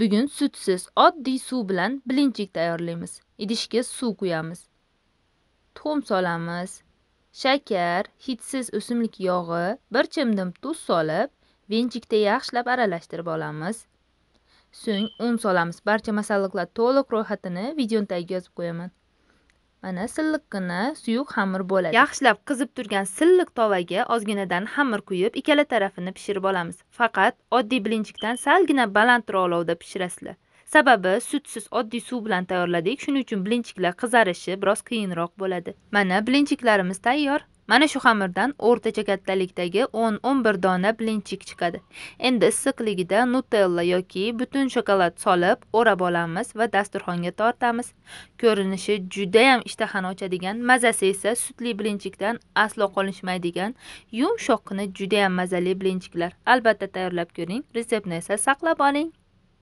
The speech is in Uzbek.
bugun sutsiz oddiy suv bilan bilinchik tayyorlaymiz idishga suv quyamiz tuxum solamiz shakar hidsiz o'simlik yog'i bir chimdim tuz solib venchikda yaxshilab aralashtirib olamiz so'ng un solamiz barcha masalliqlar to'liq ro'yxatini videoni tagiga yozib qo'yaman mana silliqqina suyuq xamir bo'ladi yaxshilab qizib turgan silliq tovaga ozginadan xamir quyib ikkala tarafini pishirib olamiz faqat oddiy bilinchikdan salgina balandroq olovda pishirasizlar sababi sutsiz oddiy suv bilan tayyorladik shuning uchun bilinchiklar qizarishi biroz qiyinroq bo'ladi mana bilinchiklarimiz tayyor mana shu xamirdan o'rtacha kattalikdagi o'n o'n bir dona blinchik chiqadi endi issiqligida nutella yoki butun shokolad solib o'rab olamiz va dasturxonga tortamiz ko'rinishi judayam ishtahani ochadigan mazasi esa sutli blinchikdan aslo qolishmaydigan yumshoqqina judayam mazali blinchiklar albatta tayyorlab ko'ring retseptni esa saqlab oling